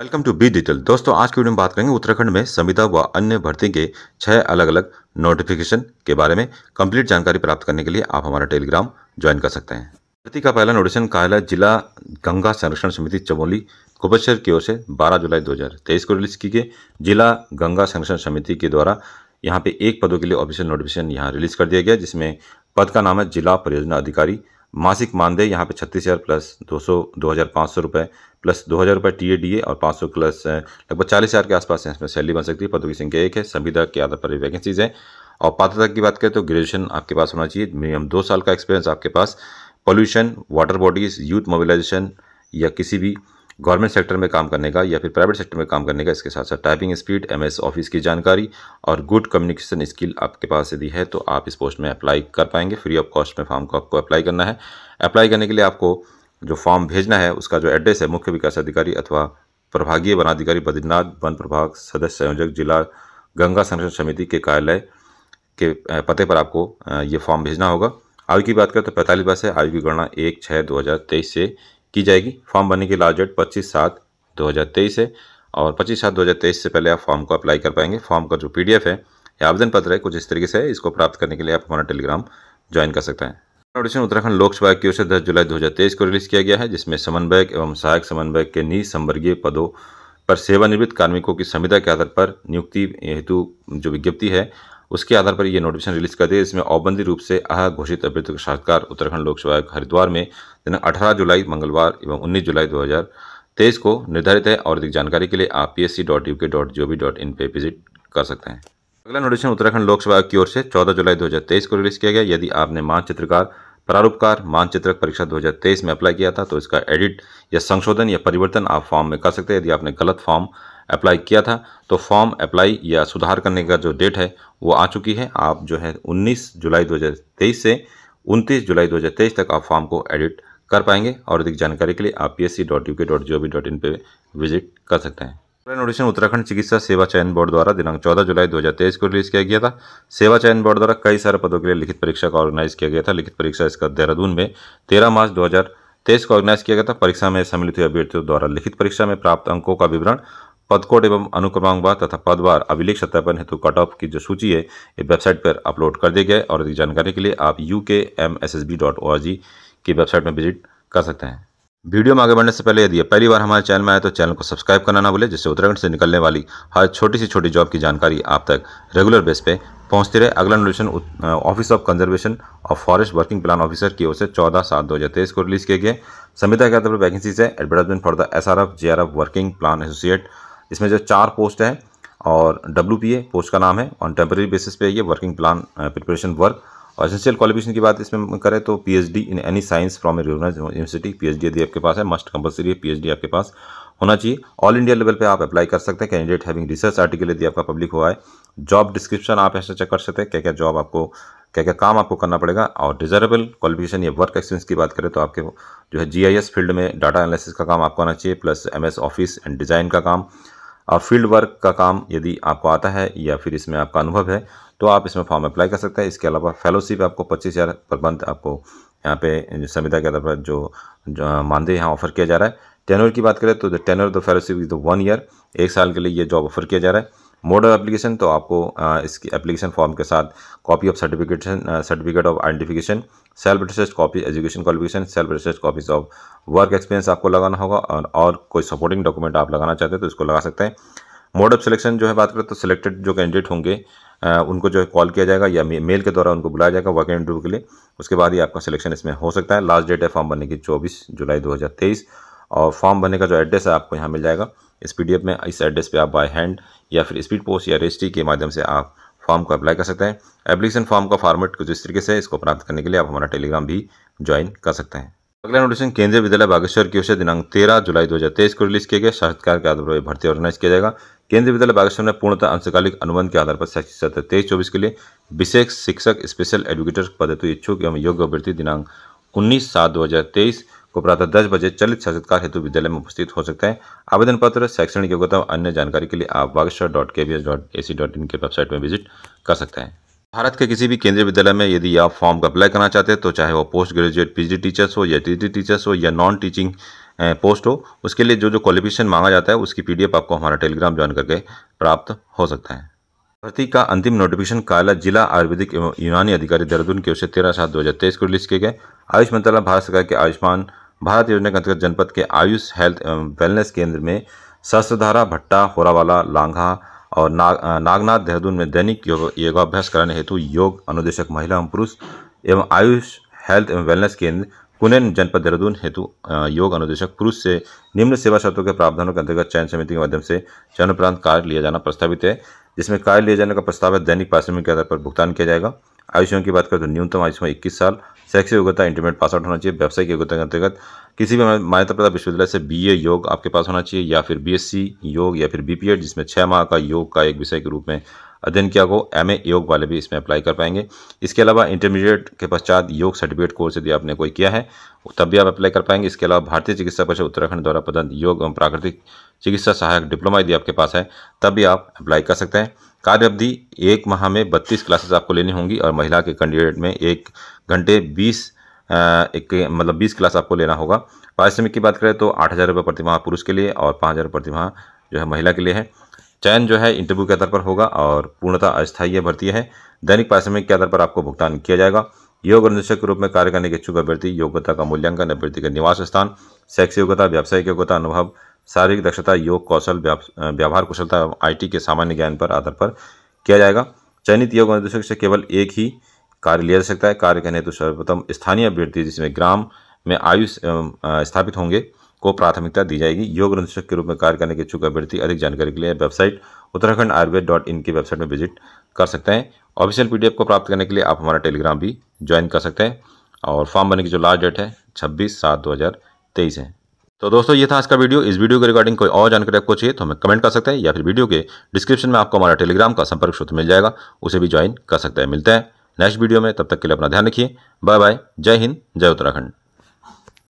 welcome to be detail दोस्तों आज की वीडियो में बात करेंगे उत्तराखंड में संविदा व अन्य भर्ती के छह अलग अलग नोटिफिकेशन के बारे में कंप्लीट जानकारी प्राप्त करने के लिए आप हमारा टेलीग्राम ज्वाइन कर सकते हैं भर्ती का पहला नोटिफिकेशन कार्यालय जिला गंगा संरक्षण समिति चमोली कुबेश्वर की ओर से 12 जुलाई 2023 को रिलीज की गई जिला गंगा संरक्षण समिति के द्वारा यहाँ पे एक पदों के लिए ऑफिशियल नोटिफिकेशन यहाँ रिलीज कर दिया गया जिसमें पद का नाम है जिला परियोजना अधिकारी मासिक मानदेय यहाँ पे छत्तीस हज़ार प्लस दो सौ दो हज़ार पाँच सौ प्लस दो हज़ार रुपये टी ए डी ए और पाँच सौ प्लस लगभग चालीस हज़ार के आसपास इसमें सैलरी बन सकती है पदों की संख्या एक है सभी के आधार पर वैकेंसीज़ हैं और पात्रता की बात करें तो ग्रेजुएशन आपके पास होना चाहिए मिनिमम दो साल का एक्सपीरियंस आपके पास pollution water bodies youth mobilization या किसी भी गवर्नमेंट सेक्टर में काम करने का या फिर प्राइवेट सेक्टर में काम करने का इसके साथ साथ टाइपिंग स्पीड एस ऑफिस की जानकारी और गुड कम्युनिकेशन स्किल आपके पास यदि है तो आप इस पोस्ट में अप्लाई कर पाएंगे फ्री ऑफ कॉस्ट में फॉर्म को आपको अप्लाई करना है अप्लाई करने के लिए आपको जो फॉर्म भेजना है उसका जो एड्रेस है मुख्य विकास अधिकारी अथवा प्रभागीय वनाधिकारी बद्रीनाथ वन प्रभाग सदस्य संयोजक जिला गंगा संरक्षण समिति के कार्यालय के पते पर आपको ये फॉर्म भेजना होगा आयु की बात करें तो पैंतालीस वर्ष है आयु की गणना एक छः दो हज़ार तेईस से की जाएगी फॉर्म भरने की लास्ट डेट पच्चीस सात दो हज़ार तेईस है और पच्चीस सात दो हज़ार तेईस से पहले आप फॉर्म को अप्लाई कर पाएंगे फॉर्म का जो पी डी एफ है या आवेदन पत्र है कुछ इस तरीके से है इसको प्राप्त करने के लिए आप हमारा टेलीग्राम ज्वाइन कर सकते हैं ऑडिशन उत्तराखंड लोक सेवा की ओर से 10 जुलाई 2023 को रिलीज किया गया है जिसमें समन्वयक एवं सहायक समन्वयक के संवर्गीय पदों पर सेवानिवृत्त कार्मिकों की संविधा के आधार पर नियुक्ति हेतु जो विज्ञप्ति है उसके आधार पर यह नोटिफिकेशन रिलीज कर दिया जिसमें औबंदी रूप से अह घोषित अभ्यर्थ का साक्षात्कार उत्तराखंड लोक सेवा हरिद्वार में दिन 18 जुलाई मंगलवार एवं 19 जुलाई 2023 को निर्धारित है और अधिक जानकारी के लिए आप P S C dot U K dot G O V dot in पर विजिट कर सकते हैं अगला नोटिफिकेशन उत्तराखंड लोक सेवा की ओर से 14 जुलाई 2023 को रिलीज किया गया यदि आपने मान चित्रकार प्रारूपकार मानचित्रक परीक्षा 2023 में अप्लाई किया था तो इसका एडिट या संशोधन या परिवर्तन आप फॉर्म में कर सकते हैं यदि आपने गलत फॉर्म अप्लाई किया था तो फॉर्म अप्लाई या सुधार करने का जो डेट है वो आ चुकी है आप जो है 19 जुलाई 2023 से 29 जुलाई 2023 तक आप फॉर्म को एडिट कर पाएंगे और अधिक जानकारी के लिए आप पी पर विजिट कर सकते हैं नोटिशन उत्तराखंड चिकित्सा सेवा चयन बोर्ड द्वारा दिनांक 14 जुलाई 2023 को रिलीज किया गया था सेवा चयन बोर्ड द्वारा कई सारे पदों के लिए लिखित परीक्षा का ऑर्गेनाइज किया गया था लिखित परीक्षा इसका देहरादून में 13 मार्च 2023 को ऑर्गेनाइज किया गया था परीक्षा में सम्मिलित हुए अभ्यर्थियों द्वारा लिखित परीक्षा में प्राप्त अंकों का विवरण पदकोट एवं अनुक्रमांकवार तथा पदवार अभिलेख सत्यापन हेतु कट ऑफ की जो सूची है ये वेबसाइट पर अपलोड कर दी गया और अधिक जानकारी के लिए आप U K M S S B dot O R G की वेबसाइट में विजिट कर सकते हैं वीडियो में आगे बढ़ने से पहले यदि पहली बार हमारे चैनल में आए तो चैनल को सब्सक्राइब करना ना भूले जिससे उत्तराखंड से निकलने वाली हर छोटी सी छोटी जॉब की जानकारी आप तक रेगुलर बेस पे पहुंचती रहे अगला नोटिफिकेशन ऑफिस ऑफ कंजर्वेशन और फॉरेस्ट वर्किंग प्लान ऑफिसर की ओर से चौदह सात दो हज़ार तेईस को रिलीज़ किए गए संहिता के पर वैकेंसीज है advertisement for the S R F J R F working plan associate इसमें जो चार पोस्ट है और डब्ल्यू पी ए पोस्ट का नाम है ऑन टेम्प्रेरी बेसिस पे ये वर्किंग प्लान प्रिपरेशन वर्क और एसेंशियल क्वालिफिकेशन की बात इसमें करें तो PhD in any science from a rural university PhD यदि आपके पास है मस्ट कंपलसरी है पीएचडी आपके पास होना चाहिए ऑल इंडिया लेवल पे आप अप्लाई कर सकते हैं कैंडिडेट हैविंग रिसर्च आर्टिकल यदि आपका पब्लिक हुआ है जॉब डिस्क्रिप्शन आप ऐसे चेक कर सकते हैं क्या क्या जॉब आपको क्या क्या काम आपको करना पड़ेगा और डिजर्वेबल क्वालिफिकेशन या वर्क एक्सपीरियंस की बात करें तो आपके जो है जी फील्ड में डाटा एनालिसिस का काम आपको आना चाहिए plus M office and design का काम और फील्ड वर्क का काम यदि आपको आता है या फिर इसमें आपका अनुभव है तो आप इसमें फॉर्म अप्लाई कर सकते हैं इसके अलावा फेलोशिप आपको पच्चीस हज़ार पर मंथ आपको यहाँ पे संविधा के आधार पर जो, जो मानदेय यहाँ ऑफर किया जा रहा है टेनर की बात करें तो the tenor of the fellowship is the one year एक साल के लिए ये जॉब ऑफर किया जा रहा है मोड ऑफ एप्लीकेशन तो आपको इसकी एप्लीकेशन फॉर्म के साथ copy of certification certificate of identification self attested copy education qualification self research copies of work experience आपको लगाना होगा और, और कोई सपोर्टिंग डॉक्यूमेंट आप लगाना चाहते हैं तो इसको लगा सकते हैं मोड ऑफ सिलेक्शन जो है बात करें तो सिलेक्टेड जो कैंडिडेट होंगे उनको जो है कॉल किया जाएगा या मेल के द्वारा उनको बुलाया जाएगा वर्क इंटरव्यू के लिए उसके बाद ही आपका सिलेक्शन इसमें हो सकता है लास्ट डेट है फॉर्म भरने की चौबीस जुलाई दो और फॉर्म भरने का जो एड्रेस है आपको यहाँ मिल जाएगा इस पी में इस एड्रेस पर आप बाय हैंड या फिर स्पीड पोस्ट या रजिस्ट्री के माध्यम से आप फॉर्म को अप्लाई कर सकते हैं एप्लीकेशन फॉर्म का फॉर्मेट कुछ इस तरीके से इसको प्राप्त करने के लिए आप हमारा टेलीग्राम भी ज्वाइन कर सकते हैं अगला नोटिसन केंद्रीय विद्यालय बागेश्वर की ओर से दिनांक तेरह जुलाई 2023 को रिलीज किया गया साक्षात्कार के आधार पर भर्ती ऑर्गेनाइज किया जाएगा केंद्रीय विद्यालय बागेश्वर ने पूर्णतः अंशकालिक अनुबंध के आधार पर शैक्षिक सत्र तेईस चौबीस के लिए विशेष शिक्षक स्पेशल एडुकेटर पद हेतु इच्छुक एवं योग्य अभ्यर्थी दिनांक उन्नीस सात दो हजार तेईस को प्रातः दस बजे चलित साक्षात्कार हेतु विद्यालय में उपस्थित हो सकते हैं आवेदन पत्र शैक्षणिक योग्यता और अन्य जानकारी के लिए आप Bageshwar dot K B S dot A C e dot in के वेबसाइट में विजिट कर सकते हैं भारत के किसी भी केंद्रीय विद्यालय में यदि आप फॉर्म का अप्लाई करना चाहते हैं तो चाहे वो पोस्ट ग्रेजुएट पीजी टीचर्स हो या टीटी टीचर्स हो या नॉन टीचिंग पोस्ट हो उसके लिए जो जो क्वालिफिकेशन मांगा जाता है उसकी पीडीएफ आपको हमारा टेलीग्राम ज्वाइन करके प्राप्त हो सकता है भर्ती का अंतिम नोटिफिकेशन काला जिला आयुर्वेदिक एवं यूनानी अधिकारी देहरादून की ओर से तेरह सात दो हज़ार तेईस को रिलीज किए गए आयुष मंत्रालय भारत सरकार के आयुष्मान भारत योजना के अंतर्गत जनपद के आयुष हेल्थ वेलनेस केंद्र में सहस्त्रधारा भट्टा होरावाला लांघा और ना, नागनाथ देहरादून में दैनिक योग योगाभ्यास कराने हेतु योग अनुदेशक महिला एवं पुरुष एवं आयुष हेल्थ एवं वेलनेस केंद्र कुनेन जनपद देहरादून हेतु योग अनुदेशक पुरुष से निम्न सेवा शर्तों के प्रावधानों के अंतर्गत चयन समिति के माध्यम से चयन उपरांत कार्य लिया जाना प्रस्तावित है जिसमें कार्य लिए जाने का प्रस्ताव है दैनिक पारिश्रमिक के आधार पर भुगतान किया जाएगा आयुषियों की बात करें तो न्यूनतम आयुष्मा इक्कीस साल शैक्षिक योग्यता इंटरमीडिएट पास आउट होना चाहिए व्यवसायिक योग्यता के अंतर्गत किसी भी मान्यता प्राप्त विश्वविद्यालय से बी योग आपके पास होना चाहिए या फिर बी योग या फिर बीपीएड जिसमें छः माह का योग का एक विषय के रूप में अध्ययन किया को एम योग वाले भी इसमें अप्लाई कर पाएंगे इसके अलावा इंटरमीडिएट के पश्चात योग सर्टिफिकेट कोर्स यदि आपने कोई किया है तब भी आप अप्लाई कर पाएंगे इसके अलावा भारतीय चिकित्सा परिषद उत्तराखंड द्वारा प्रदान योग एवं प्राकृतिक चिकित्सा सहायक डिप्लोमा यदि आपके पास है तब भी आप अप्लाई कर सकते हैं कार्य अवधि एक माह में बत्तीस क्लासेस आपको लेनी होंगी और महिला के कैंडिडेट में एक घंटे बीस एक मतलब बीस क्लास आपको लेना होगा पारिश्रमिक की बात करें तो आठ हज़ार रुपये प्रतिमाह पुरुष के लिए और पाँच हज़ार प्रतिमाह जो है महिला के लिए है चयन जो है इंटरव्यू के आधार पर होगा और पूर्णतः अस्थायी भर्ती है दैनिक पारिश्रमिक के आधार पर आपको भुगतान किया जाएगा योग अनुदेशक के रूप में कार्य करने के इच्छुक अभ्यर्थी योग्यता का मूल्यांकन अभ्यर्थी का निवास स्थान शैक्षिक योग्यता व्यावसायिक योग्यता अनुभव शारीरिक दक्षता योग कौशल व्यवहार कुशलता आई आईटी के सामान्य ज्ञान पर आधार पर किया जाएगा चयनित योग अनुदेशक से केवल एक ही कार्य लिया जा सकता है कार्य करने हेतु सर्वप्रथम स्थानीय अभ्यर्थी जिसमें ग्राम में आयुष स्थापित होंगे को प्राथमिकता दी जाएगी योग अनुसूचक के रूप में कार्य करने के इच्छुक अभ्यर्थी अधिक जानकारी के लिए website Uttarakhand Ayurveda dot in की वेबसाइट में विजिट कर सकते हैं ऑफिशियल पी को प्राप्त करने के लिए आप हमारा टेलीग्राम भी ज्वाइन कर सकते हैं और फॉर्म भरने की जो लास्ट डेट है छब्बीस सात दो हज़ार तेईस है तो दोस्तों ये था आज का वीडियो इस वीडियो के रिगार्डिंग कोई और जानकारी आपको चाहिए तो हमें कमेंट कर सकते हैं या फिर वीडियो के डिस्क्रिप्शन में आपको हमारा टेलीग्राम का संपर्क सूत्र मिल जाएगा उसे भी ज्वाइन कर सकते हैं मिलते हैं नेक्स्ट वीडियो में तब तक के लिए अपना ध्यान रखिए बाय बाय जय हिंद जय उत्तराखंड